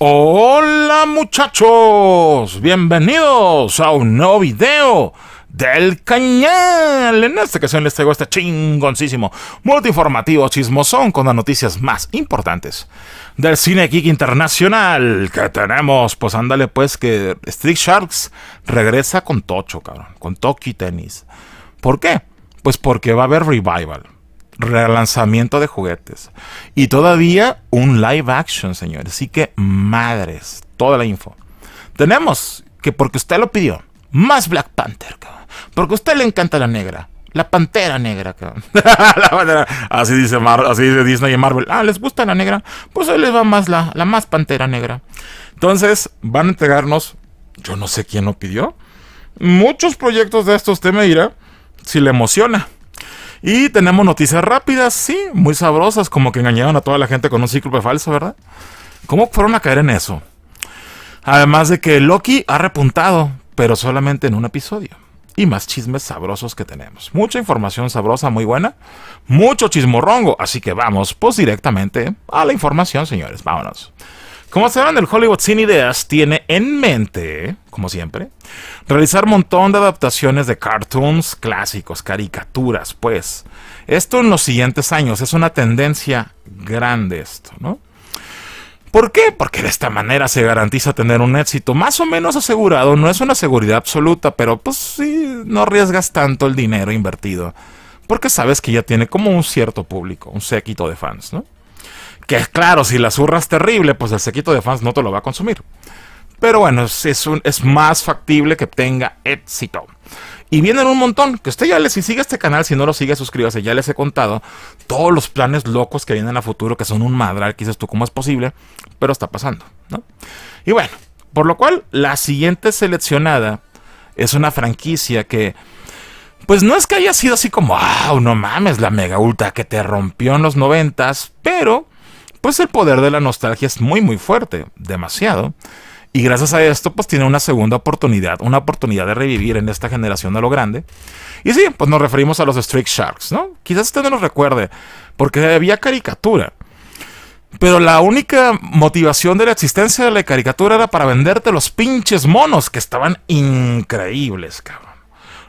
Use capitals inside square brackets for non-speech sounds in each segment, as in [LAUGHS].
Hola muchachos, bienvenidos a un nuevo video del cañal. En esta ocasión les traigo este chingoncísimo multiinformativo chismosón con las noticias más importantes del cine geek internacional que tenemos. Pues ándale, pues, que Street Sharks regresa con Tocho, cabrón, con Toki Tennis. ¿Por qué? Pues porque va a haber revival, relanzamiento de juguetes y todavía un live action, señores. Así que madres, toda la info. Tenemos que porque usted lo pidió, más Black Panther, cabrón. Porque a usted le encanta la negra. La pantera negra, cabrón. [LAUGHS] Así dice, así dice Disney y Marvel. Ah, ¿les gusta la negra? Pues ahí les va más la, más pantera negra. Entonces, van a entregarnos. Yo no sé quién lo pidió. Muchos proyectos de estos te me dirá si le emociona. Y tenemos noticias rápidas, sí, muy sabrosas, como que engañaron a toda la gente con un cíclope falso, ¿verdad? ¿Cómo fueron a caer en eso? Además de que Loki ha repuntado, pero solamente en un episodio y más chismes sabrosos que tenemos. Mucha información sabrosa, muy buena, mucho chismorrongo, así que vamos pues directamente a la información, señores, vámonos. Como saben, el Hollywood Sin Ideas tiene en mente, como siempre, realizar un montón de adaptaciones de cartoons clásicos, caricaturas, pues. Esto en los siguientes años es una tendencia grande esto, ¿no? ¿Por qué? Porque de esta manera se garantiza tener un éxito más o menos asegurado, no es una seguridad absoluta, pero pues sí, no arriesgas tanto el dinero invertido, porque sabes que ya tiene como un cierto público, un séquito de fans, ¿no? Que claro, si la zurras terrible, pues el séquito de fans no te lo va a consumir. Pero bueno, es más factible que tenga éxito. Y vienen un montón, que usted ya les si sigue este canal, si no lo sigue, suscríbase, ya les he contado todos los planes locos que vienen a futuro, que son un madral, Quizás tú, ¿cómo es posible? Pero está pasando, ¿no? Y bueno, por lo cual, la siguiente seleccionada es una franquicia que, pues no es que haya sido así como, ah, no mames, la mega ultra que te rompió en los noventas, pero, pues el poder de la nostalgia es muy, muy fuerte, demasiado. Y gracias a esto, pues tiene una segunda oportunidad, una oportunidad de revivir en esta generación de lo grande. Y sí, pues nos referimos a los Street Sharks, ¿no? Quizás usted no nos recuerde, porque había caricatura. Pero la única motivación de la existencia de la caricatura era para venderte los pinches monos, que estaban increíbles, cabrón.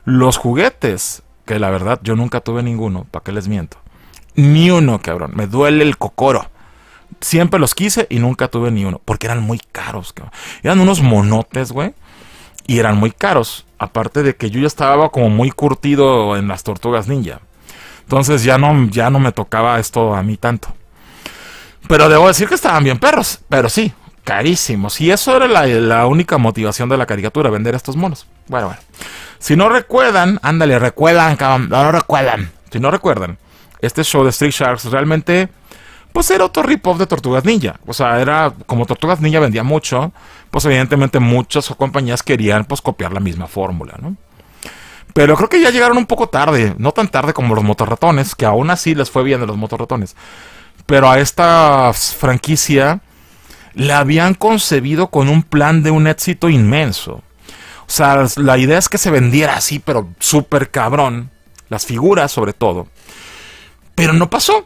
Los juguetes, que la verdad yo nunca tuve ninguno, ¿para qué les miento? Ni uno, cabrón. Me duele el cocoro siempre los quise y nunca tuve ni uno, porque eran muy caros, cabrón. Eran unos monotes, güey, y eran muy caros. Aparte de que yo ya estaba como muy curtido en las tortugas ninja. Entonces ya no, ya no me tocaba esto a mí tanto. Pero debo decir que estaban bien perros, pero sí, carísimos. Y eso era la, única motivación de la caricatura, vender estos monos. Bueno, bueno. Si no recuerdan, ándale, recuerdan, cabrón, no recuerdan. Si no recuerdan, este show de Street Sharks realmente pues era otro rip-off de Tortugas Ninja. O sea, era como Tortugas Ninja vendía mucho, pues evidentemente muchas compañías querían pues copiar la misma fórmula, ¿no? Pero creo que ya llegaron un poco tarde, no tan tarde como los motorratones, que aún así les fue bien de los motorratones. Pero a esta franquicia la habían concebido con un plan de un éxito inmenso. O sea, la idea es que se vendiera así, pero súper cabrón. Las figuras sobre todo. Pero no pasó.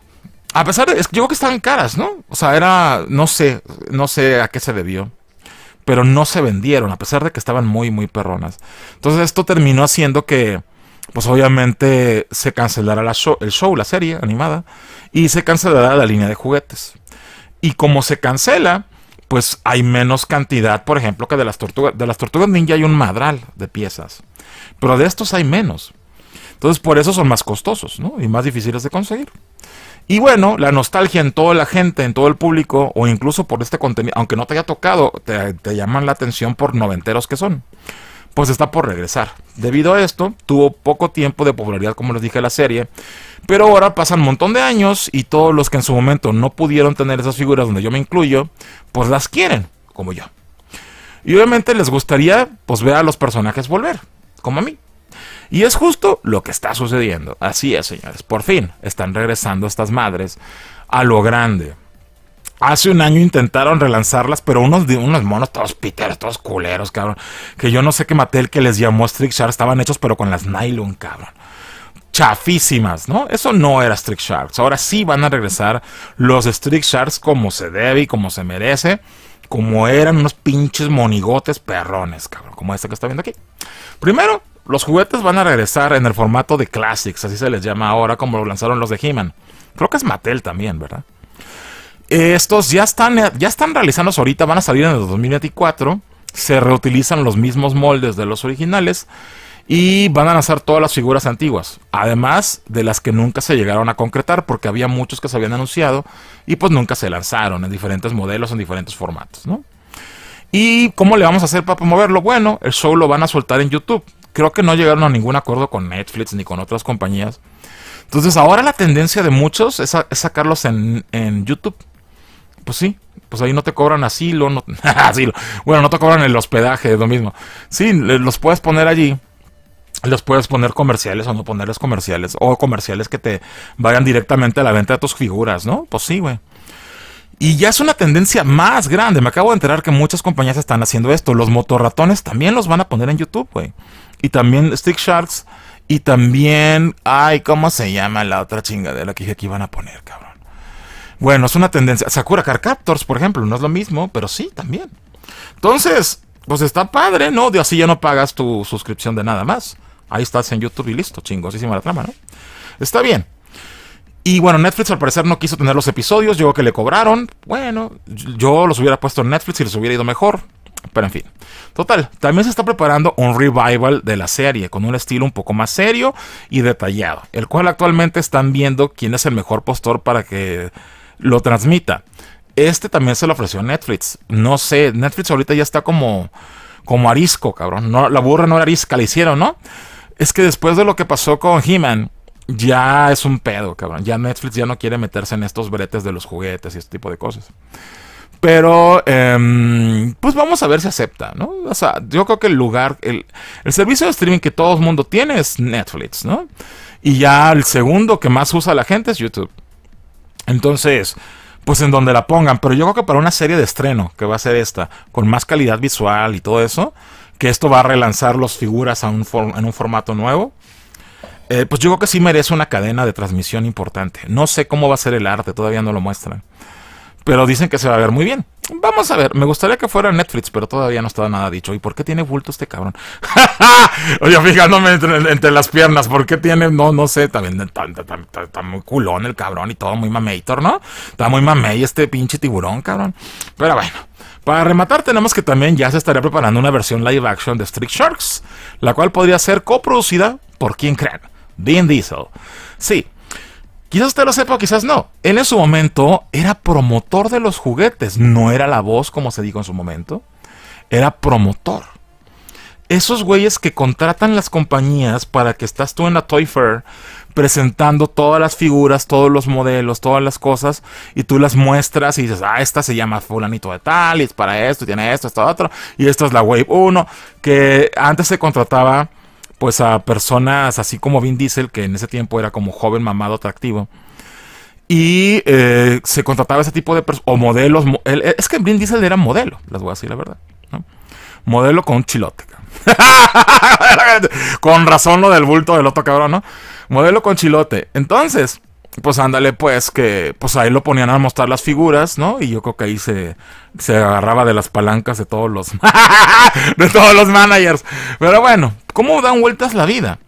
A pesar de, es, yo creo que estaban caras, ¿no? O sea, era, no sé, no sé a qué se debió. Pero no se vendieron, a pesar de que estaban muy, muy perronas. Entonces esto terminó haciendo que, pues obviamente se cancelara el show, la serie animada, y se cancelará la línea de juguetes. Y como se cancela, pues hay menos cantidad, por ejemplo, que de las tortugas. De las tortugas ninja hay un madral de piezas, pero de estos hay menos. Entonces por eso son más costosos ¿no? y más difíciles de conseguir. Y bueno, la nostalgia en toda la gente, en todo el público, o incluso por este contenido, aunque no te haya tocado, te, llaman la atención por noventeros que son pues está por regresar. Debido a esto, tuvo poco tiempo de popularidad, como les dije, la serie. Pero ahora pasan un montón de años y todos los que en su momento no pudieron tener esas figuras donde yo me incluyo, pues las quieren, como yo. Y obviamente les gustaría, pues, ver a los personajes volver, como a mí. Y es justo lo que está sucediendo. Así es, señores. Por fin están regresando estas madres a lo grande. Hace un año intentaron relanzarlas, pero unos, unos monos todos piteros, todos culeros, cabrón. Que yo no sé qué Mattel que les llamó Strict sharks. estaban hechos, pero con las nylon, cabrón. Chafísimas, ¿no? Eso no era Strict Sharks. Ahora sí van a regresar los Strict Sharks como se debe y como se merece como eran unos pinches monigotes perrones, cabrón, como este que está viendo aquí. Primero, los juguetes van a regresar en el formato de Classics, así se les llama ahora, como lo lanzaron los de He-Man. Creo que es Mattel también, ¿verdad? Estos ya están, ya están realizándose ahorita, van a salir en el 2024. Se reutilizan los mismos moldes de los originales y van a lanzar todas las figuras antiguas, además de las que nunca se llegaron a concretar porque había muchos que se habían anunciado y pues nunca se lanzaron en diferentes modelos, en diferentes formatos, ¿no? ¿Y cómo le vamos a hacer para promoverlo? Bueno, el show lo van a soltar en YouTube creo que no llegaron a ningún acuerdo con Netflix ni con otras compañías. Entonces ahora la tendencia de muchos es, sacarlos en, en, YouTube. Pues sí, pues ahí no te cobran asilo, no, [LAUGHS] asilo. Bueno, no te cobran el hospedaje, es lo mismo. Sí, los puedes poner allí. Los puedes poner comerciales o no ponerles comerciales. O comerciales que te vayan directamente a la venta de tus figuras, ¿no? Pues sí, güey. Y ya es una tendencia más grande. Me acabo de enterar que muchas compañías están haciendo esto. Los motorratones también los van a poner en YouTube, güey y también Stick Sharks, y también, ay, ¿cómo se llama la otra chingadera que dije que iban a poner, cabrón? Bueno, es una tendencia. Sakura Car Captors, por ejemplo, no es lo mismo, pero sí, también. Entonces, pues está padre, ¿no? De así ya no pagas tu suscripción de nada más. Ahí estás en YouTube y listo, chingosísima la trama, ¿no? Está bien. Y bueno, Netflix al parecer no quiso tener los episodios, Llegó que le cobraron. Bueno, yo los hubiera puesto en Netflix y les hubiera ido mejor. Pero en fin. Total, también se está preparando un revival de la serie con un estilo un poco más serio y detallado, el cual actualmente están viendo quién es el mejor postor para que lo transmita. Este también se lo ofreció Netflix. No sé, Netflix ahorita ya está como como arisco, cabrón. No, la burra no era arisca, la hicieron, ¿no? Es que después de lo que pasó con He-Man, ya es un pedo, cabrón. Ya Netflix ya no quiere meterse en estos bretes de los juguetes y este tipo de cosas. Pero, em, pues vamos a ver si acepta, ¿no? O sea, yo creo que el lugar, el, servicio de streaming que todo el mundo tiene es Netflix, ¿no? Y ya el segundo que más usa la gente es YouTube. Entonces, pues en donde la pongan. Pero yo creo que para una serie de estreno, que va a ser esta, con más calidad visual y todo eso, que esto va a relanzar las figuras en un formato nuevo. Eh, pues yo creo que sí merece una cadena de transmisión importante. No sé cómo va a ser el arte, todavía no lo muestran. Pero dicen que se va a ver muy bien. Vamos a ver, me gustaría que fuera Netflix, pero todavía no está nada dicho. ¿Y por qué tiene bulto este cabrón? [LAUGHS] Oye, fijándome entre, las piernas, ¿por qué tiene? No, no sé, también está muy culón el cabrón y todo muy mameitor, ¿no? Está muy mamey este pinche tiburón, cabrón. Pero bueno. Para rematar, tenemos que también ya se estaría preparando una versión live action de Street Sharks, la cual podría ser coproducida por quien crean, Dean Diesel. Sí, Quizás usted lo sepa, quizás no. Él en su momento era promotor de los juguetes, no era la voz como se dijo en su momento, era promotor. Esos güeyes que contratan las compañías para que estás tú en la Toy Fair presentando todas las figuras, todos los modelos, todas las cosas, y tú las muestras y dices, ah, esta se llama fulanito de tal, y es para esto, tiene esto, esto, otro, y esta es la Wave 1, que antes se contrataba pues a personas así como Vin Diesel, que en ese tiempo era como joven, mamado, atractivo. Y eh, se contrataba ese tipo de personas, o modelos. es que Vin Diesel era modelo, les voy a decir la verdad. Modelo con chilote. [LAUGHS] con razón lo del bulto del otro cabrón, ¿no? Modelo con chilote. Entonces, pues ándale, pues, que pues ahí lo ponían a mostrar las figuras, ¿no? Y yo creo que ahí se, se agarraba de las palancas de todos los [LAUGHS] de todos los managers. Pero bueno, ¿cómo dan vueltas la vida?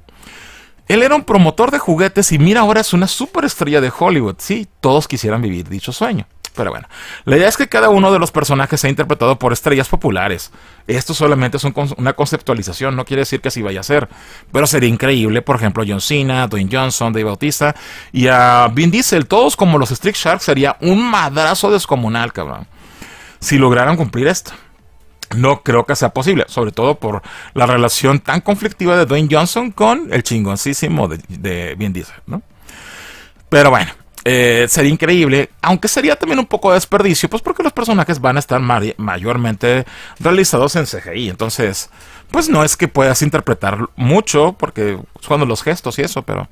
Él era un promotor de juguetes y mira ahora es una superestrella de Hollywood. Sí, todos quisieran vivir dicho sueño. Pero bueno, la idea es que cada uno de los personajes sea interpretado por estrellas populares. Esto solamente es una conceptualización, no quiere decir que así vaya a ser. Pero sería increíble, por ejemplo, John Cena, Dwayne Johnson, Dave Bautista y a Vin Diesel, todos como los Street Sharks, sería un madrazo descomunal, cabrón. Si lograran cumplir esto. No creo que sea posible, sobre todo por la relación tan conflictiva de Dwayne Johnson con el chingoncísimo de, de Vin Diesel, Pero bueno, eh, sería increíble, aunque sería también un poco de desperdicio, pues porque los personajes van a estar mayormente realizados en CGI, entonces, pues no es que puedas interpretar mucho, porque son los gestos y eso, pero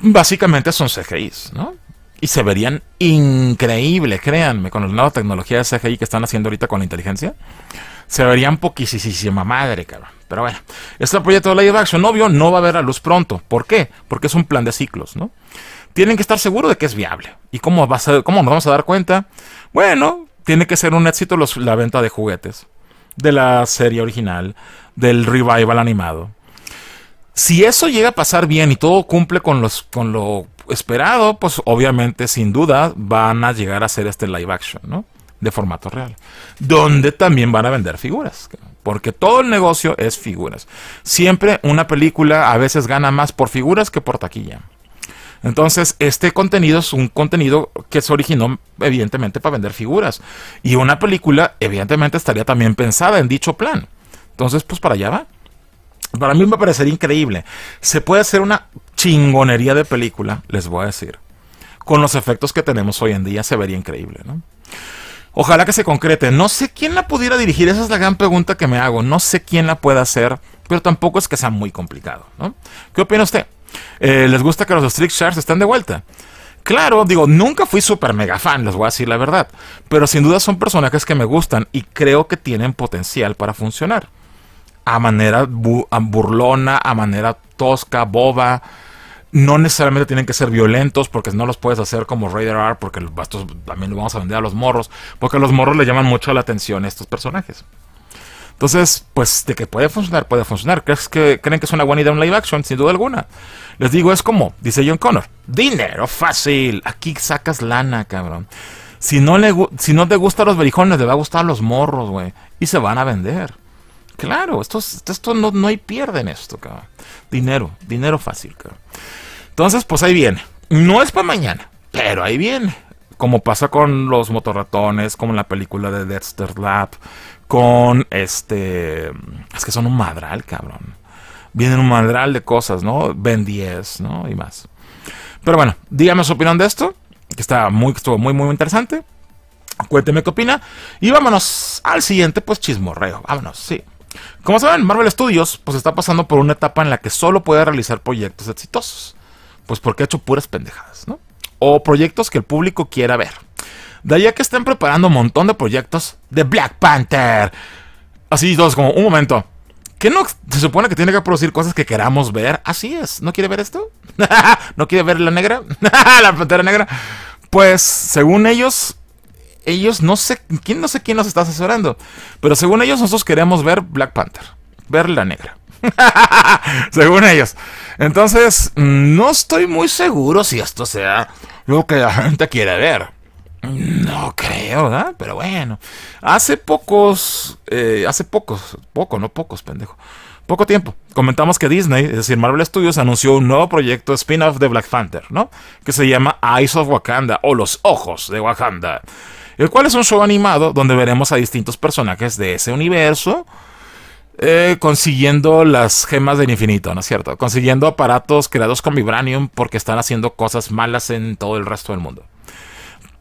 básicamente son CGIs, ¿no? Y se verían increíble, créanme, con la nueva tecnología de CGI que están haciendo ahorita con la inteligencia. Se verían poquísima madre, cabrón. Pero bueno, este proyecto de live action, obvio, no va a ver a luz pronto. ¿Por qué? Porque es un plan de ciclos, ¿no? tienen que estar seguros de que es viable. ¿Y cómo, a, cómo nos vamos a dar cuenta? Bueno, tiene que ser un éxito la venta de juguetes, de la serie original, del revival animado. Si eso llega a pasar bien y todo cumple con, los, con lo esperado, pues obviamente, sin duda, van a llegar a hacer este live action, ¿no? De formato real. Donde también van a vender figuras. Porque todo el negocio es figuras. Siempre una película a veces gana más por figuras que por taquilla. Entonces, este contenido es un contenido que se originó evidentemente para vender figuras. Y una película evidentemente estaría también pensada en dicho plan. Entonces, pues para allá va. Para mí me parecería increíble. Se puede hacer una chingonería de película, les voy a decir. Con los efectos que tenemos hoy en día se vería increíble, ¿no? Ojalá que se concrete. No sé quién la pudiera dirigir, esa es la gran pregunta que me hago. No sé quién la pueda hacer, pero tampoco es que sea muy complicado, ¿no? ¿Qué opina usted? Eh, les gusta que los Street Shards estén de vuelta. Claro, digo, nunca fui super mega fan, les voy a decir la verdad. Pero sin duda son personajes que me gustan y creo que tienen potencial para funcionar. A manera burlona, a manera tosca, boba. No necesariamente tienen que ser violentos porque no los puedes hacer como Raider R porque estos también los vamos a vender a los morros. Porque a los morros le llaman mucho la atención a estos personajes. Entonces, pues de que puede funcionar, puede funcionar. ¿Crees que, ¿Creen que es una buena idea un live action? Sin duda alguna. Les digo, es como, dice John Connor, dinero fácil. Aquí sacas lana, cabrón. Si no, si no te gustan los berijones, le va a gustar los morros, güey. Y se van a vender. Claro, esto, esto no, hay pierde en esto, cabrón. Dinero, dinero fácil, cabrón. Entonces, pues ahí viene. No es para mañana, pero ahí viene como pasa con los motorratones, como la película de Dexter Lab, con este. Es que son un madral, cabrón. Vienen un madral de cosas, ¿no? Ben 10, ¿no? Y más. Pero bueno, dígame su opinión de esto, que está muy, muy, muy interesante. Cuénteme qué opina. Y vámonos al siguiente, pues chismorreo. Vámonos, sí. Como saben, Marvel Studios pues está pasando por una etapa en la que solo puede realizar proyectos exitosos. Pues porque ha hecho puras pendejadas, ¿no? O proyectos que el público quiera ver. De allá que estén preparando un montón de proyectos de Black Panther. Así todos como, un momento. ¿Qué no se supone que tiene que producir cosas que queramos ver? Así es. ¿No quiere ver esto? [LAUGHS] ¿No quiere ver la negra? [LAUGHS] la pantera negra. Pues, según ellos, ellos no sé, quién no sé quién nos está asesorando, pero según ellos nosotros queremos ver Black Panther, ver la negra. [LAUGHS] según ellos. Entonces, mm, no estoy muy seguro si esto sea lo que la gente quiere ver. No creo, ¿verdad? Pero bueno. Hace pocos, eh, hace pocos, poco, no pocos, pendejo. Poco tiempo, comentamos que Disney, es decir, Marvel Studios, anunció un nuevo proyecto spin-off de Black Panther, ¿no? Que se llama Eyes of Wakanda o Los Ojos de Wakanda, el cual es un show animado donde veremos a distintos personajes de ese universo eh, consiguiendo las gemas del infinito, ¿no es cierto? Consiguiendo aparatos creados con vibranium porque están haciendo cosas malas en todo el resto del mundo.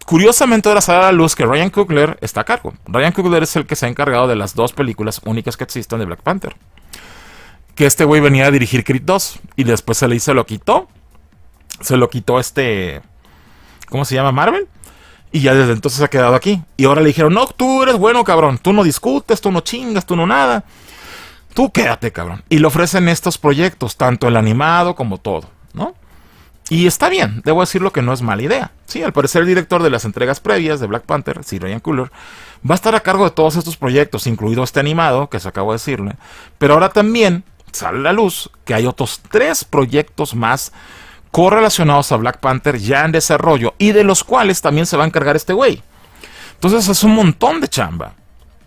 Curiosamente ahora sale a la luz que Ryan Coogler está a cargo. Ryan Coogler es el que se ha encargado de las dos películas únicas que existen de Black Panther. Que este güey venía a dirigir Creed 2 y después se le hizo lo quitó. Se lo quitó este... ¿Cómo se llama? Marvel. Y ya desde entonces ha quedado aquí. Y ahora le dijeron, no, tú eres bueno, cabrón. Tú no discutes, tú no chingas, tú no nada. Tú quédate, cabrón. Y le ofrecen estos proyectos, tanto el animado como todo, ¿no? Y está bien, debo decirlo que no es mala idea. Sí, al parecer el director de las entregas previas de Black Panther, Sir Ryan Cooler, va a estar a cargo de todos estos proyectos, incluido este animado, que se acabo de decirle. Pero ahora también sale a la luz que hay otros tres proyectos más correlacionados a Black Panther ya en desarrollo y de los cuales también se va a encargar este güey. Entonces es un montón de chamba.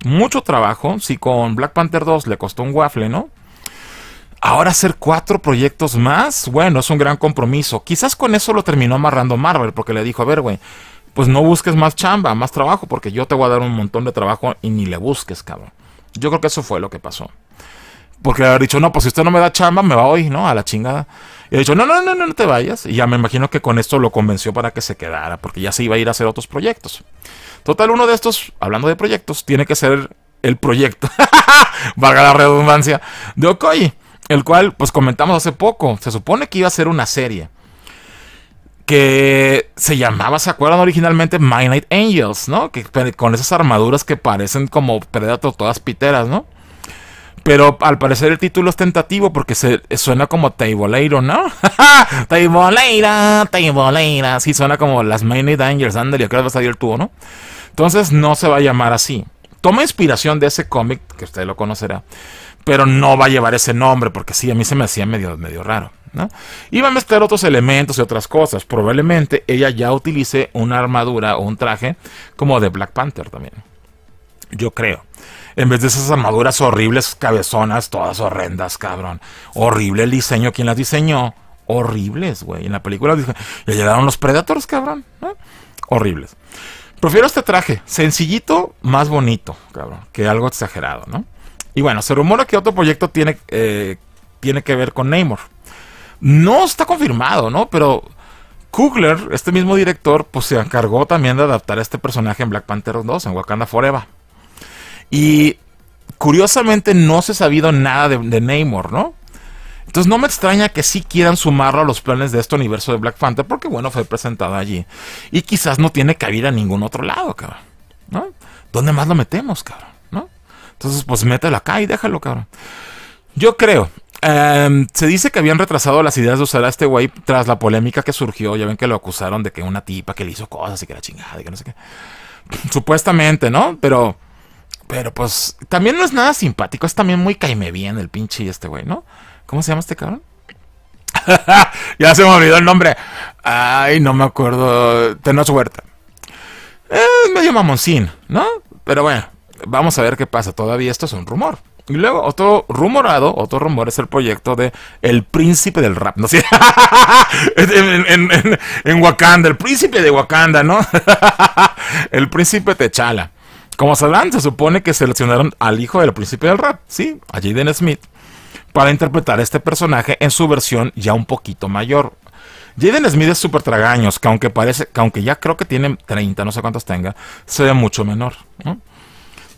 Mucho trabajo, si con Black Panther 2 le costó un waffle, ¿no? Ahora hacer cuatro proyectos más, bueno, es un gran compromiso. Quizás con eso lo terminó amarrando Marvel, porque le dijo, a ver, güey, pues no busques más chamba, más trabajo, porque yo te voy a dar un montón de trabajo y ni le busques, cabrón. Yo creo que eso fue lo que pasó. Porque le había dicho, no, pues si usted no me da chamba, me va hoy, ¿no? A la chingada. Y ha dicho, no, no, no, no, no te vayas. Y ya me imagino que con esto lo convenció para que se quedara, porque ya se iba a ir a hacer otros proyectos. Total, uno de estos, hablando de proyectos, tiene que ser el proyecto, [LAUGHS] valga la redundancia, de Okoye el cual pues comentamos hace poco. Se supone que iba a ser una serie que se llamaba, ¿se acuerdan originalmente? My Night Angels, ¿no? Que con esas armaduras que parecen como Predator todas piteras, ¿no? Pero al parecer el título es tentativo porque se suena como Tableiro, ¿no? [LAUGHS] Tableira, Teiboleira. Sí, suena como las My Night Angels. que a salir el tubo, ¿no? Entonces no se va a llamar así. Toma inspiración de ese cómic, que usted lo conocerá pero no va a llevar ese nombre, porque sí, a mí se me hacía medio, medio raro. ¿no? Y a meter otros elementos y otras cosas. Probablemente ella ya utilice una armadura o un traje como de Black Panther también. Yo creo. En vez de esas armaduras horribles, cabezonas, todas horrendas, cabrón. Horrible el diseño. ¿Quién las diseñó? Horribles, güey. En la película le llegaron los Predators, cabrón. Horribles. Prefiero este traje. Sencillito, más bonito, cabrón. Que algo exagerado, ¿no? Y bueno, se rumora que otro proyecto tiene, eh, tiene que ver con Namor. No está confirmado, ¿no? Pero Kugler, este mismo director, pues se encargó también de adaptar a este personaje en Black Panther 2, en Wakanda Forever. Y curiosamente no se ha sabido nada de, de ¿no? Entonces no me extraña que sí quieran sumarlo a los planes de este universo de Black Panther, porque bueno, fue presentado allí. Y quizás no tiene cabida en ningún otro lado, cabrón. ¿no? ¿Dónde más lo metemos, cabrón? Entonces, pues mételo acá y déjalo, cabrón. Yo creo. Em, se dice que habían retrasado las ideas de usar a este güey tras la polémica que surgió. Ya ven que lo acusaron de que una tipa que le hizo cosas y que era chingada y que no sé qué. [LAUGHS] Supuestamente, ¿no? Pero. Pero pues. También no es nada simpático. Es también muy caime bien el pinche y este güey, ¿no? ¿Cómo se llama este cabrón? [LAUGHS] ya se me olvidó el nombre. Ay, no me acuerdo. Tengo suerte Es medio mamoncín, ¿no? Pero bueno, vamos a ver qué pasa. Todavía esto es un rumor. Y luego otro rumorado, otro rumor es el proyecto de El Príncipe del Rap, ¿no? [LAUGHS] en, en, Wakanda, el Príncipe de Wakanda, ¿no? [LAUGHS] el Príncipe Techala. Como sabrán, se supone que seleccionaron al hijo del Príncipe del Rap, ¿sí? A Jaden Smith, para interpretar este personaje en su versión ya un poquito mayor. Jaden Smith es súper tragaños, que aunque, parece, que aunque ya creo que tiene 30, no sé cuántos tenga, se ve mucho menor, ¿no?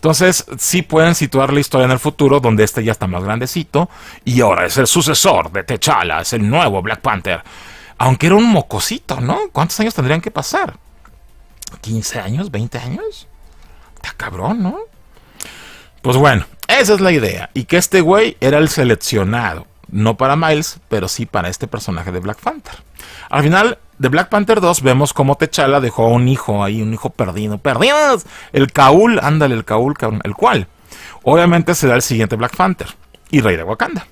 Entonces, sí pueden situar la historia en el futuro, donde este ya está más grandecito, y ahora es el sucesor de T'Challa, es el nuevo Black Panther. Aunque era un mocosito, ¿no? ¿Cuántos años tendrían que pasar? ¿15 años? ¿20 años? Está cabrón, ¿no? Pues bueno, esa es la idea. Y que este güey era el seleccionado. No para Miles, pero sí para este personaje de Black Panther. Al final de Black Panther 2 vemos cómo T'Challa dejó a un hijo ahí, un hijo perdido. ¡Perdidos! El Kaul, ándale, el Kaul, el cual obviamente será el siguiente Black Panther y rey de Wakanda.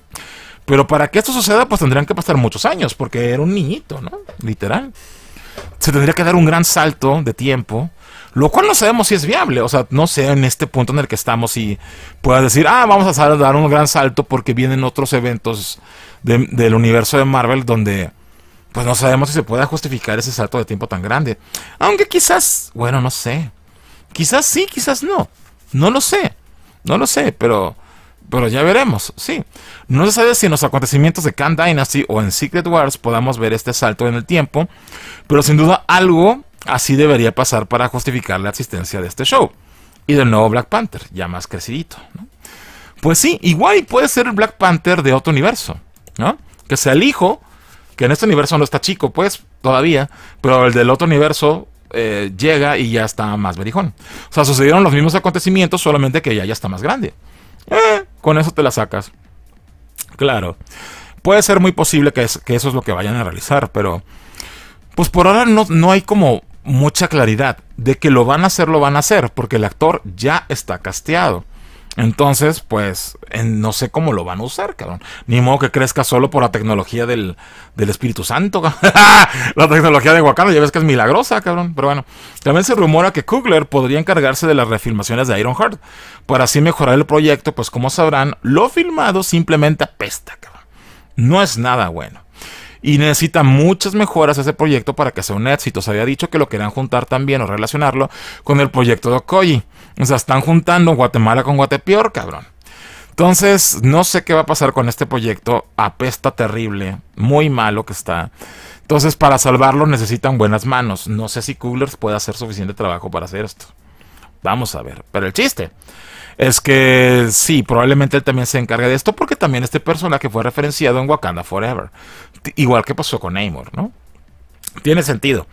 Pero para que esto suceda, pues tendrían que pasar muchos años, porque era un niñito, ¿no? Literal. Se tendría que dar un gran salto de tiempo, lo cual no sabemos si es viable. O sea, no sé en este punto en el que estamos si puedas decir, ah, vamos a dar un gran salto porque vienen otros eventos del universo de Marvel donde pues no sabemos si se puede justificar ese salto de tiempo tan grande. Aunque quizás, bueno, no sé. Quizás sí, quizás no. No lo sé. No lo sé, pero, pero ya veremos, sí. No se sabe si en los acontecimientos de Khan Dynasty o en Secret Wars podamos ver este salto en el tiempo, pero sin duda algo así debería pasar para justificar la existencia de este show. Y del nuevo Black Panther, ya más crecidito, Pues sí, igual puede ser el Black Panther de otro universo, ¿no? Que sea el hijo que en este universo no está chico, pues, todavía, pero el del otro universo eh, llega y ya está más berijón. O sea, sucedieron los mismos acontecimientos, solamente que ya, ya está más grande. Eh, con eso te la sacas. Claro. Puede ser muy posible que, eso es lo que vayan a realizar, pero pues por ahora no, no hay como mucha claridad de que lo van a hacer, lo van a hacer, porque el actor ya está casteado. Entonces, pues, no sé cómo lo van a usar, cabrón. Ni modo que crezca solo por la tecnología del, del Espíritu Santo. [LAUGHS] la tecnología de Wakanda, ya ves que es milagrosa, cabrón. Pero bueno, también se rumora que Kugler podría encargarse de las refilmaciones de Ironheart Heart. Para así mejorar el proyecto, pues como sabrán, lo filmado simplemente apesta, cabrón. No es nada bueno y necesita muchas mejoras ese proyecto para que sea un éxito. Se había dicho que lo querían juntar también o relacionarlo con el proyecto de Okoyi. O sea, están juntando Guatemala con Guatepeor, cabrón. Entonces, no sé qué va a pasar con este proyecto. Apesta terrible, muy malo que está. Entonces, para salvarlo necesitan buenas manos. No sé si Coolers puede hacer suficiente trabajo para hacer esto. Vamos a ver. Pero el chiste es que sí, probablemente él también se encargue de esto porque también este personaje fue referenciado en Wakanda Forever. Igual que pasó con Amor, ¿no? Tiene sentido.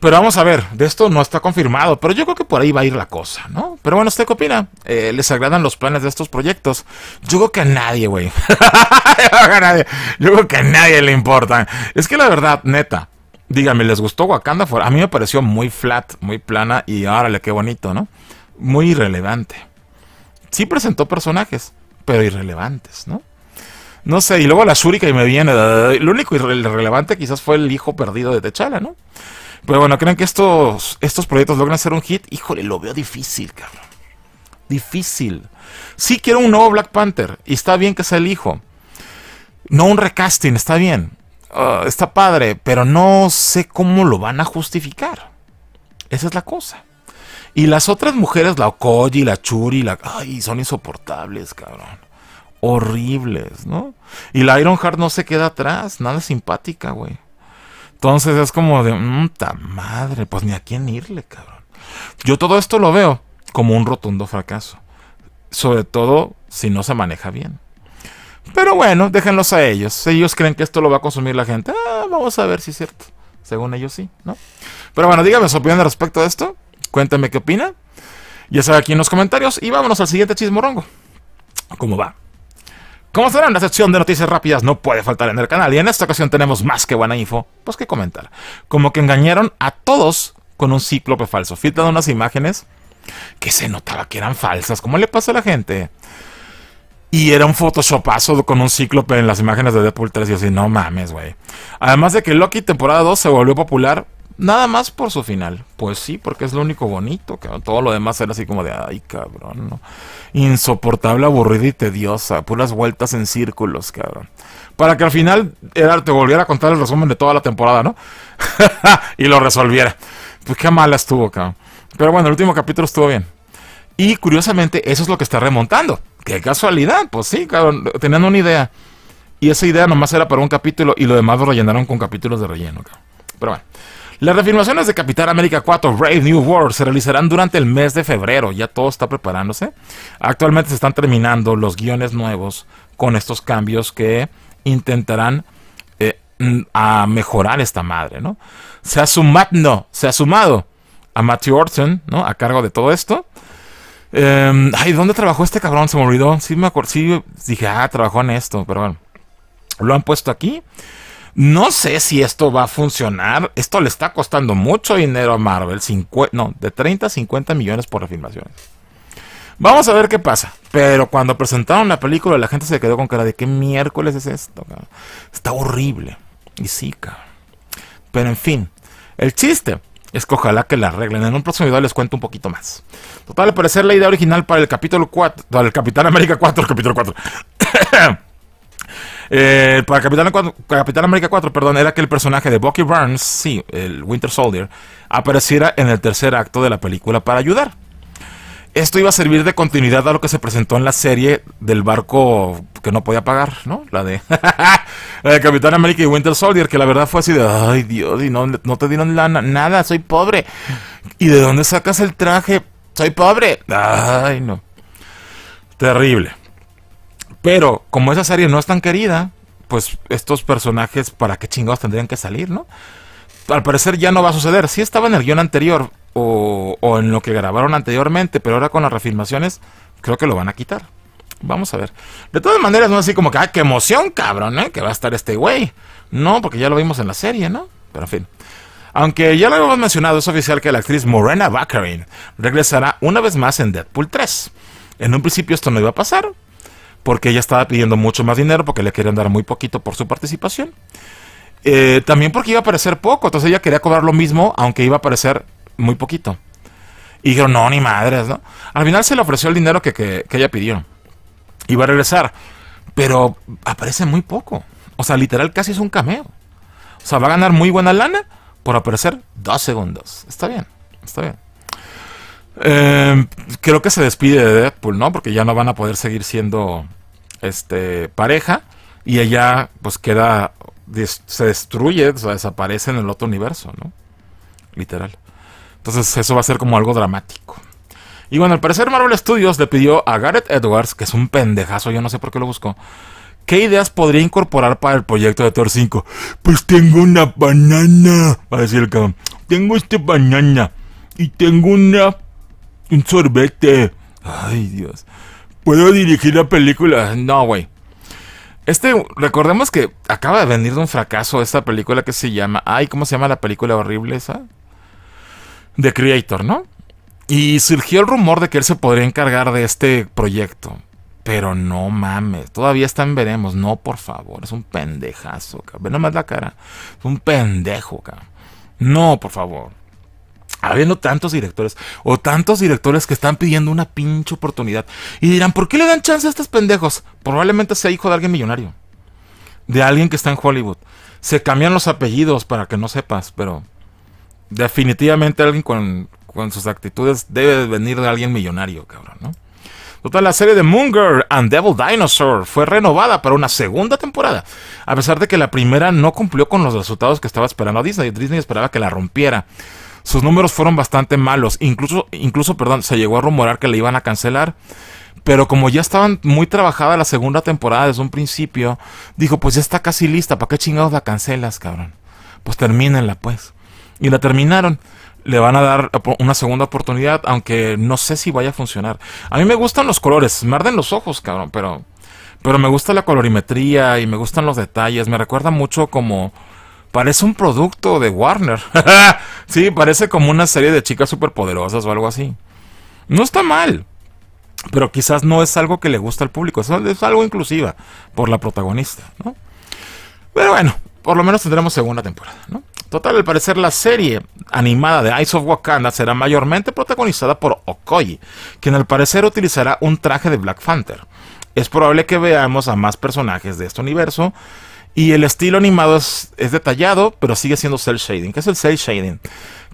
Pero vamos a ver, de esto no está confirmado, pero yo creo que por ahí va a ir la cosa, ¿no? Pero bueno, ¿usted qué opina? Eh, ¿Les agradan los planes de estos proyectos? Yo creo que a nadie, güey. [LAUGHS] yo creo que a nadie le importa Es que la verdad, neta, dígame, ¿les gustó Wakanda? A mí me pareció muy flat, muy plana y órale, qué bonito, ¿no? Muy irrelevante. Sí presentó personajes, pero irrelevantes, ¿no? No sé, y luego la Shurika y me viene. Lo único relevante quizás fue el hijo perdido de Techala, ¿no? Pero bueno, ¿creen que estos, estos proyectos logran ser un hit? Híjole, lo veo difícil, cabrón. Difícil. Sí quiero un nuevo Black Panther. Y está bien que sea el hijo. No un recasting, está bien. Ah, está padre, pero no sé cómo lo van a justificar. Esa es la cosa. Y las otras mujeres, la Okoji, la Churi, la... Ay, son insoportables, cabrón horribles, ¿no? Y la Heart no se queda atrás, nada simpática, güey. Entonces es como de, puta mm, madre, pues ni a quién irle, cabrón. Yo todo esto lo veo como un rotundo fracaso. Sobre todo si no se maneja bien. Pero bueno, déjenlos a ellos. Si ellos creen que esto lo va a consumir la gente, ah, vamos a ver si es cierto. Según ellos sí, ¿no? Pero bueno, díganme su opinión respecto a esto. Cuéntame qué opina. Ya sabe aquí en los comentarios. Y vámonos al siguiente chismorongo. ¿Cómo va? Como en la sección de noticias rápidas no puede faltar en el canal y en esta ocasión tenemos más que buena info, pues que comentar. Como que engañaron a todos con un cíclope falso, de unas imágenes que se notaba que eran falsas. ¿Cómo le pasa a la gente? Y era un photoshopazo con un cíclope en las imágenes de Deadpool 3 y así, no mames, güey. Además de que Loki temporada 2 se volvió popular Nada más por su final. Pues sí, porque es lo único bonito, que Todo lo demás era así como de, ay, cabrón, Insoportable, aburrida y tediosa. Puras vueltas en círculos, cabrón. Para que al final te volviera a contar el resumen de toda la temporada, ¿no? [LAUGHS] y lo resolviera. Pues qué mala estuvo, cabrón. Pero bueno, el último capítulo estuvo bien. Y curiosamente, eso es lo que está remontando. Qué casualidad, pues sí, cabrón. Tenían una idea. Y esa idea nomás era para un capítulo y lo demás lo rellenaron con capítulos de relleno, cabrón. Pero bueno. Las reafirmaciones de Capitán América 4 Brave New World se realizarán durante el mes de febrero. Ya todo está preparándose. Actualmente se están terminando los guiones nuevos con estos cambios que intentarán eh, a mejorar esta madre, ¿no? Se ha sumado, se ha sumado a Matthew Orton, ¿no? A cargo de todo esto. Em, ay, ¿dónde trabajó este cabrón? Se me olvidó. Sí me sí dije, ah, trabajó en esto, pero bueno. Lo han puesto aquí. No sé si esto va a funcionar. Esto le está costando mucho dinero a Marvel. no, de 30 a 50 millones por afirmación. Vamos a ver qué pasa. Pero cuando presentaron la película, la gente se quedó con cara de qué miércoles es esto. Está horrible. Y sí, Pero en fin, el chiste es que ojalá que la arreglen. En un próximo video les cuento un poquito más. Total, al parecer la idea original para el capítulo 4, para el Capitán América 4, el capítulo 4. [COUGHS] Eh, para Capitán, América 4, perdón, era que el personaje de Bucky Barnes, sí, el Winter Soldier, apareciera en el tercer acto de la película para ayudar. Esto iba a servir de continuidad a lo que se presentó en la serie del barco que no podía pagar, ¿no? La de, [LAUGHS] Capitán América y Winter Soldier, que la verdad fue así de, ay Dios, y no, no te dieron nada, soy pobre. ¿Y de dónde sacas el traje? Soy pobre. Ay, no. Terrible. Pero como esa serie no es tan querida, pues estos personajes, ¿para qué chingados tendrían que salir, no? Al parecer ya no va a suceder. Sí estaba en el guión anterior o, en lo que grabaron anteriormente, pero ahora con las refilmaciones creo que lo van a quitar. Vamos a ver. De todas maneras, no así como que, ¡ah, qué emoción, cabrón! ¿eh? Que va a estar este güey. No, porque ya lo vimos en la serie, ¿no? Pero en fin. Aunque ya lo hemos mencionado, es oficial que la actriz Morena Baccarin regresará una vez más en Deadpool 3. En un principio esto no iba a pasar, porque ella estaba pidiendo mucho más dinero porque le querían dar muy poquito por su participación. Eh, también porque iba a aparecer poco, entonces ella quería cobrar lo mismo, aunque iba a aparecer muy poquito. Y dijeron, no, ni madres, ¿no? Al final se le ofreció el dinero que, que ella pidió. Iba a regresar, pero aparece muy poco. O sea, literal casi es un cameo. O sea, va a ganar muy buena lana por aparecer dos segundos. Está bien, está bien. Em, creo que se despide de Deadpool, ¿no? Porque ya no van a poder seguir siendo este pareja. Y ella, pues queda. se destruye, o sea, desaparece en el otro universo, ¿no? Literal. Entonces, eso va a ser como algo dramático. Y bueno, al parecer Marvel Studios le pidió a Gareth Edwards, que es un pendejazo, yo no sé por qué lo buscó. ¿Qué ideas podría incorporar para el proyecto de Thor 5? Pues tengo una banana, va a decir el cabrón. Tengo este banana y tengo una un sorbete. Ay, Dios. ¿Puedo dirigir la película? No, güey. Este, recordemos que acaba de venir de un fracaso esta película que se llama. Ay, ¿cómo se llama la película horrible esa? The Creator, ¿no? Y surgió el rumor de que él se podría encargar de este proyecto. Pero no mames, todavía están veremos. No, por favor, es un pendejazo, cabrón. Ve nomás la cara. Es un pendejo, cabrón. No, por favor habiendo tantos directores o tantos directores que están pidiendo una pinche oportunidad y dirán, ¿por qué le dan chance a estos pendejos? Probablemente sea hijo de alguien millonario, de alguien que está en Hollywood. Se cambian los apellidos para que no sepas, pero definitivamente alguien con, sus actitudes debe venir de alguien millonario, cabrón, ¿no? la serie de Girl and Devil Dinosaur fue renovada para una segunda temporada, a pesar de que la primera no cumplió con los resultados que estaba esperando Disney. Disney esperaba que la rompiera. Sus números fueron bastante malos. Incluso, incluso, perdón, se llegó a rumorar que le iban a cancelar. Pero como ya estaban muy trabajada la segunda temporada desde un principio, dijo, pues ya está casi lista, ¿para qué chingados la cancelas, cabrón? Pues termínenla, pues. Y la terminaron. Le van a dar una segunda oportunidad, aunque no sé si vaya a funcionar. A mí me gustan los colores, me arden los ojos, cabrón, pero... Pero me gusta la colorimetría y me gustan los detalles. Me recuerda mucho como... Parece un producto de Warner. [LAUGHS] Sí, parece como una serie de chicas superpoderosas o algo así. No está mal, pero quizás no es algo que le gusta al público, es, algo inclusiva por la protagonista, ¿no? Pero bueno, por lo menos tendremos segunda temporada, ¿no? Total, al parecer la serie animada de Ice of Wakanda será mayormente protagonizada por Okoye, quien al parecer utilizará un traje de Black Panther. Es probable que veamos a más personajes de este universo y el estilo animado es, detallado, pero sigue siendo cel shading. ¿Qué es el cel shading?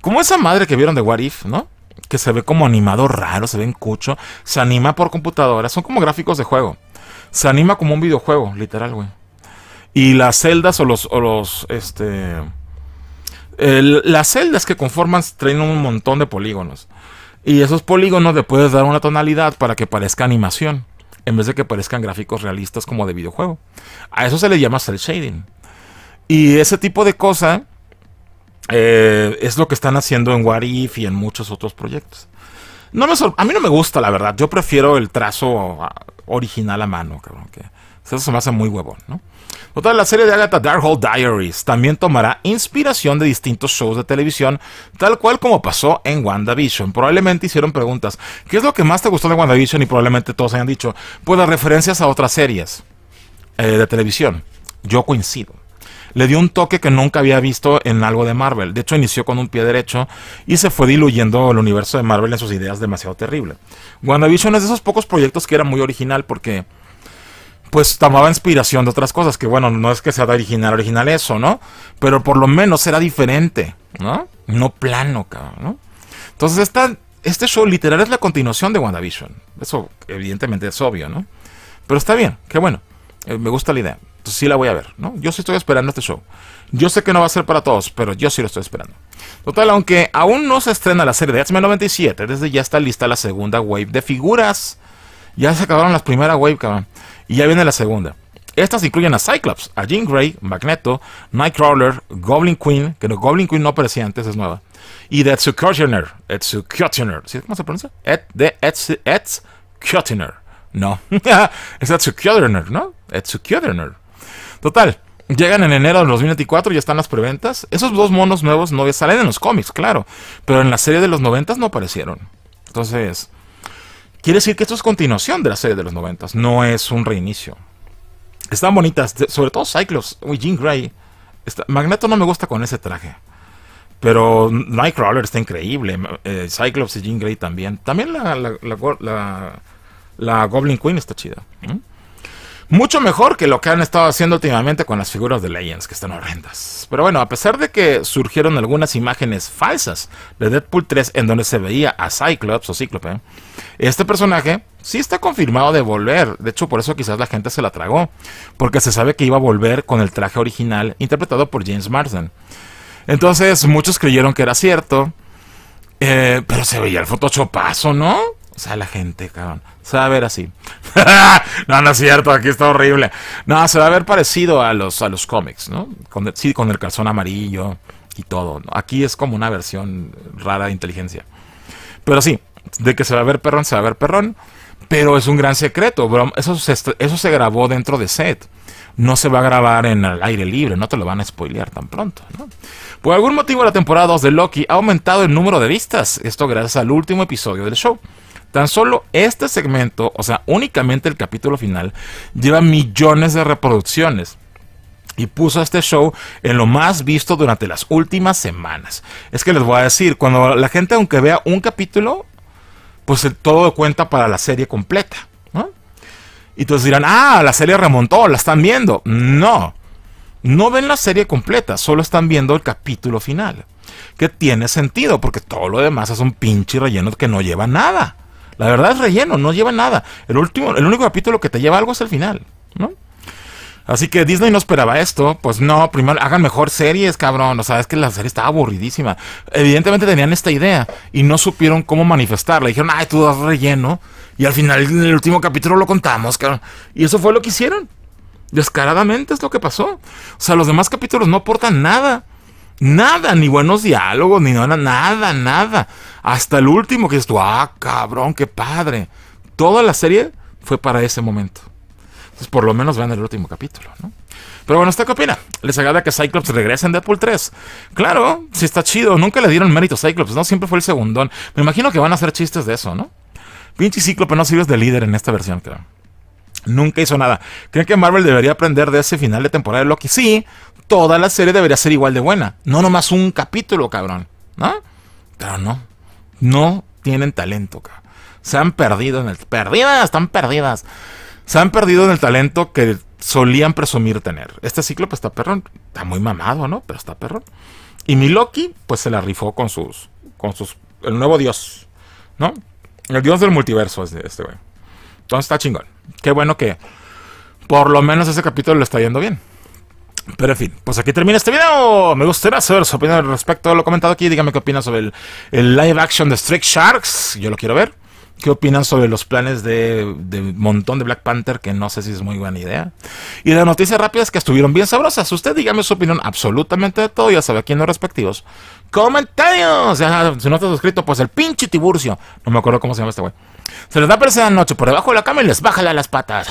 Como esa madre que vieron de What If, ¿no? Que se ve como animado raro, se ve en cucho, se anima por computadora, son como gráficos de juego. Se anima como un videojuego, literal, güey. Y las celdas o los, o los, este... las celdas que conforman traen un montón de polígonos. Y esos polígonos le puedes dar una tonalidad para que parezca animación en vez de que parezcan gráficos realistas como de videojuego. A eso se le llama cel shading. Y ese tipo de cosa eh, es lo que están haciendo en Warif y en muchos otros proyectos. No me a mí no me gusta, la verdad. Yo prefiero el trazo original a mano, creo Que eso se me hace muy huevón, ¿no? Total, la serie de Agatha Darkhold Diaries también tomará inspiración de distintos shows de televisión, tal cual como pasó en WandaVision. Probablemente hicieron preguntas, ¿qué es lo que más te gustó de WandaVision? Y probablemente todos hayan dicho, pues las referencias a otras series eh, de televisión. Yo coincido. Le dio un toque que nunca había visto en algo de Marvel. De hecho, inició con un pie derecho y se fue diluyendo el universo de Marvel en sus ideas demasiado terrible. WandaVision es de esos pocos proyectos que era muy original porque pues tomaba inspiración de otras cosas, que bueno, no es que sea de original, original eso, ¿no? Pero por lo menos era diferente, ¿no? No plano, cabrón, ¿no? Entonces este show literal es la continuación de WandaVision. Eso evidentemente es obvio, ¿no? Pero está bien, qué bueno. Eh, me gusta la idea. Entonces sí la voy a ver, ¿no? Yo sí estoy esperando este show. Yo sé que no va a ser para todos, pero yo sí lo estoy esperando. Total, aunque aún no se estrena la serie de x 97, desde ya está lista la segunda wave de figuras ya se acabaron las primeras wave, cabrón. Y ya viene la segunda. Estas incluyen a Cyclops, a Jean Grey, Magneto, Nightcrawler, Goblin Queen, que no, Goblin Queen no aparecía antes, es nueva. Y de Executioner. Executioner. ¿Sí? ¿Cómo se pronuncia? Ed, de No. es Executioner, ¿no? [LAUGHS] Executioner. Total. Llegan en enero de 2024, ya están las preventas. Esos dos monos nuevos no salen en los cómics, claro. Pero en la serie de los 90 no aparecieron. Entonces, Quiere decir que esto es continuación de la serie de los 90, no es un reinicio. Están bonitas, sobre todo Cyclops, uy, Jean Grey. Magneto no me gusta con ese traje. Pero Nightcrawler está increíble. Eh, Cyclops y Jean Grey también. También la, la, la, Goblin Queen está chida. Mucho mejor que lo que han estado haciendo últimamente con las figuras de Legends, que están horrendas. Pero bueno, a pesar de que surgieron algunas imágenes falsas de Deadpool 3 en donde se veía a Cyclops o Cíclope, este personaje sí está confirmado de volver. De hecho, por eso quizás la gente se la tragó, porque se sabe que iba a volver con el traje original interpretado por James Marsden. Entonces, muchos creyeron que era cierto, eh, pero se veía el photoshopazo, ¿no? O sea, la gente, cabrón. Se va a ver así. [LAUGHS] no, no es cierto, aquí está horrible. No, se va a ver parecido a los, a los cómics, ¿no? Con sí, con el calzón amarillo y todo. Aquí es como una versión rara de inteligencia. Pero sí, de que se va a ver perrón, se va a ver perrón. Pero es un gran secreto, bro. Eso se, eso se grabó dentro de set. No se va a grabar en el aire libre, no te lo van a spoilear tan pronto. Por algún motivo la temporada 2 de Loki ha aumentado el número de vistas. Esto gracias al último episodio del show. Tan solo este segmento, o sea, únicamente el capítulo final, lleva millones de reproducciones y puso a este show en lo más visto durante las últimas semanas. Es que les voy a decir, cuando la gente aunque vea un capítulo, pues todo cuenta para la serie completa. Y entonces dirán, ah, la serie remontó, la están viendo. No, no ven la serie completa, solo están viendo el capítulo final. Que tiene sentido, porque todo lo demás es un pinche relleno que no lleva nada. La verdad es relleno, no lleva nada. El, último, el único capítulo que te lleva algo es el final, ¿no? Así que Disney no esperaba esto. Pues no, primero hagan mejor series, cabrón. O sea, es que la serie estaba aburridísima. Evidentemente tenían esta idea y no supieron cómo manifestarla. Dijeron, ay, tú das relleno. Y al final, en el último capítulo lo contamos, cabrón. Y eso fue lo que hicieron. Descaradamente es lo que pasó. O sea, los demás capítulos no aportan nada. Nada, ni buenos diálogos, ni nada, nada, nada. Hasta el último que es tú, ah, cabrón, qué padre. Toda la serie fue para ese momento. Entonces, por lo menos vean el último capítulo, ¿no? Pero bueno, ¿usted qué opina? ¿Les agrada que Cyclops regrese en Deadpool 3? Claro, sí está chido. Nunca le dieron mérito a Cyclops, ¿no? Siempre fue el segundón. Me imagino que van a hacer chistes de eso, ¿no? Pinche Cyclops no sirves de líder en esta versión, creo. Nunca hizo nada. ¿Creen que Marvel debería aprender de ese final de temporada de Loki? Sí, toda la serie debería ser igual de buena. No nomás un capítulo, cabrón. ¿No? Pero no. No tienen talento, cabrón. Se han perdido en el... Perdidas, están perdidas. Se han perdido en el talento que solían presumir tener. Este ciclo pues está perrón. Está muy mamado, ¿no? Pero está perrón. Y Miloki pues se la rifó con sus... Con sus... El nuevo dios. ¿No? El dios del multiverso es este, este güey. Entonces está chingón. Qué bueno que por lo menos ese capítulo lo está yendo bien. Pero en fin, pues aquí termina este video. Me gustaría saber su opinión respecto a lo comentado aquí. Dígame qué opinan sobre el, live action de Strict Sharks. Yo lo quiero ver. ¿Qué opinan sobre los planes de, de, montón de Black Panther? Que no sé si es muy buena idea. Y las noticias rápidas que estuvieron bien sabrosas. Usted dígame su opinión absolutamente de todo. Ya sabe aquí en los respectivos comentarios. si no estás suscrito, pues el pinche Tiburcio. No me acuerdo cómo se llama este güey. Se les da presa de noche por debajo de la cama y les bájala las patas.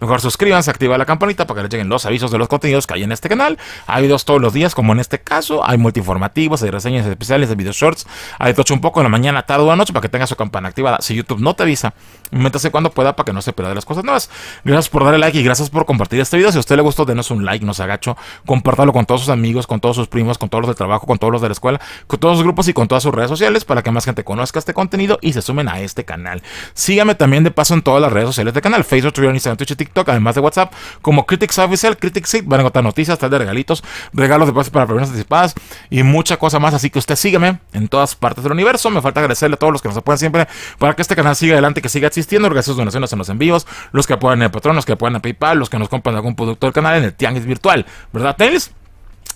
Mejor suscríbanse, activa la campanita para que les lleguen los avisos de los contenidos que hay en este canal. Hay videos todos los días, como en este caso. Hay multiformativos, hay reseñas especiales, hay videos shorts. Hay tocho un poco en la mañana, tarde o para que tenga su campana activada. Si YouTube no te avisa, métase cuando pueda para que no se pierda las cosas nuevas. Gracias por darle like y gracias por compartir este video. Si a usted le gustó, denos un like, nos agacho. Compártalo con todos sus amigos, con todos sus primos, con todos los de trabajo, con todos los de la escuela con todos sus grupos y con todas sus redes sociales para que más gente conozca este contenido y se sumen a este canal. Sígame también de paso en todas las redes sociales del canal, Facebook, Twitter, Instagram, Twitch y TikTok, además de WhatsApp, como Critics Official, Critics van a encontrar noticias, tal de regalitos, regalos de pases para problemas anticipadas y mucha cosa más. Así que usted sígueme en todas partes del universo. Me falta agradecerle a todos los que nos apoyan siempre para que este canal siga adelante, que siga existiendo. Gracias a sus donaciones en los envíos, los que apoyan en el los que apoyan en PayPal, los que nos compran algún producto del canal en el Tianguis Virtual. ¿Verdad, Tenis?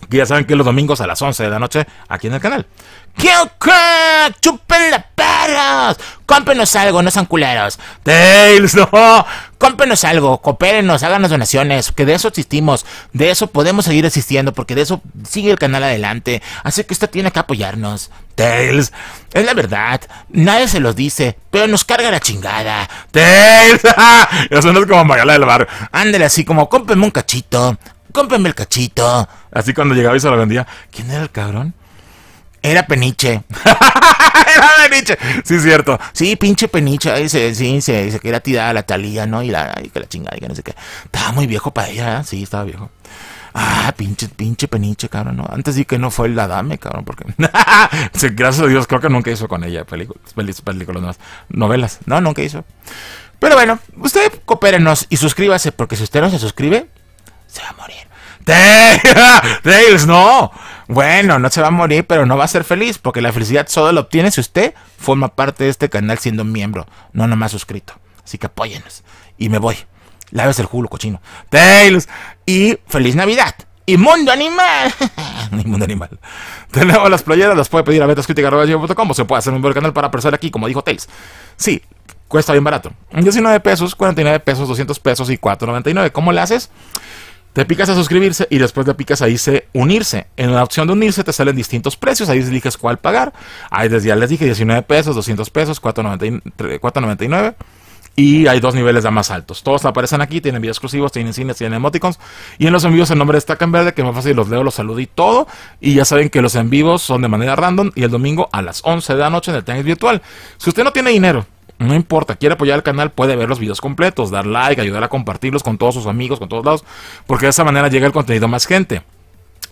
Que ya saben que los domingos a las 11 de la noche aquí en el canal. ¡Kill ¡Chupen la perros! ¡Cómpenos algo, no sean culeros! ¡Tails, no! ¡Cómpenos algo! ¡Coopérenos! ¡Háganos donaciones! Que de eso existimos, de eso podemos seguir existiendo, porque de eso sigue el canal adelante. Así que usted tiene que apoyarnos. ¡Tails! Es la verdad, nadie se los dice, pero nos carga la chingada. ¡Tails! Eso [LAUGHS] no como Magala del Bar. Ándale así como, cómpenme un cachito. Cómpreme el cachito. Así cuando llegaba y se lo vendía. ¿Quién era el cabrón? Era Peniche. [LAUGHS] era Peniche. Sí, cierto. Sí, pinche Peniche. Ahí se, sí, se, se quería tirar la talía, ¿no? Y la, y que la chingada, y no sé qué. Estaba muy viejo para ella, ¿eh? Sí, estaba viejo. Ah, pinche, pinche peniche, cabrón, ¿no? Antes sí que no fue el dame, cabrón, porque... [LAUGHS] Gracias a Dios, creo que nunca hizo con ella películas, películas novelas. No, nunca hizo. Pero bueno, usted coopérenos y suscríbase, porque si usted no se suscribe, se va a morir. [LAUGHS] Tails, no. Bueno, no se va a morir, pero no va a ser feliz, porque la felicidad solo la obtiene si usted forma parte de este canal siendo miembro, no nomás suscrito. Así que apóyenos. Y me voy. Laves el culo, cochino. Tails. Y feliz Navidad. Y mundo animal. y [LAUGHS] mundo animal. Tenemos las playeras, las puede pedir a betascritica.com. Se puede hacer un del canal para aparecer aquí, como dijo Tails. Sí, cuesta bien barato. 19 pesos, 49 pesos, 200 pesos y 4.99. ¿Cómo le haces? Te picas a suscribirse y después le picas ahí dice unirse. En la opción de unirse te salen distintos precios, ahí eliges cuál pagar. Ahí desde ya les dije 19 pesos, 200 pesos, 4.99. Y hay dos niveles de más altos. Todos aparecen aquí, tienen videos exclusivos, tienen cines, tienen emoticons. Y en los envíos el nombre destaca en verde, que es más fácil, los leo, los saludo y todo. Y ya saben que los envíos son de manera random y el domingo a las 11 de la noche en el tenis virtual. Si usted no tiene dinero, no importa, quiere apoyar al canal, puede ver los videos completos, dar like, ayudar a compartirlos con todos sus amigos, con todos lados, porque de esa manera llega el contenido a más gente.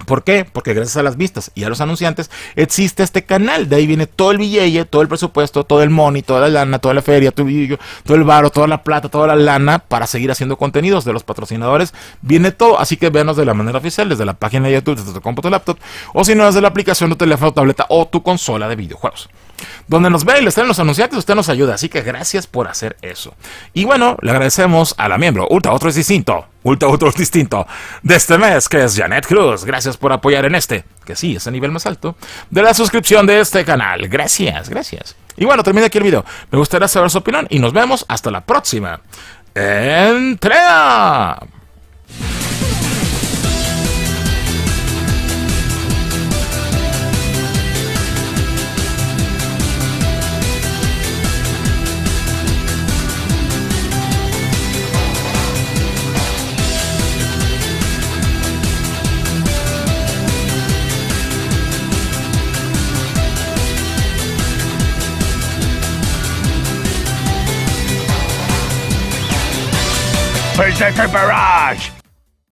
¿Por qué? Porque gracias a las vistas y a los anunciantes existe este canal. De ahí viene todo el billete, todo el presupuesto, todo el money, toda la lana, toda la feria, todo el barro, toda la plata, toda la lana para seguir haciendo contenidos de los patrocinadores. Viene todo. Así que venos de la manera oficial, desde la página de YouTube, desde tu computadora, laptop, o si no, desde la aplicación, tu teléfono, tableta o tu consola de videojuegos donde nos ve y le están los anunciantes, usted nos ayuda. Así que gracias por hacer eso. Y bueno, le agradecemos a la miembro. Ultra Otro es distinto. Ultra Otro es distinto. De este mes, que es Janet Cruz. Gracias por apoyar en este, que sí, es el nivel más alto, de la suscripción de este canal. Gracias, gracias. Y bueno, termina aquí el video. Me gustaría saber su opinión y nos vemos hasta la próxima. Entrega. Berserker Barrage!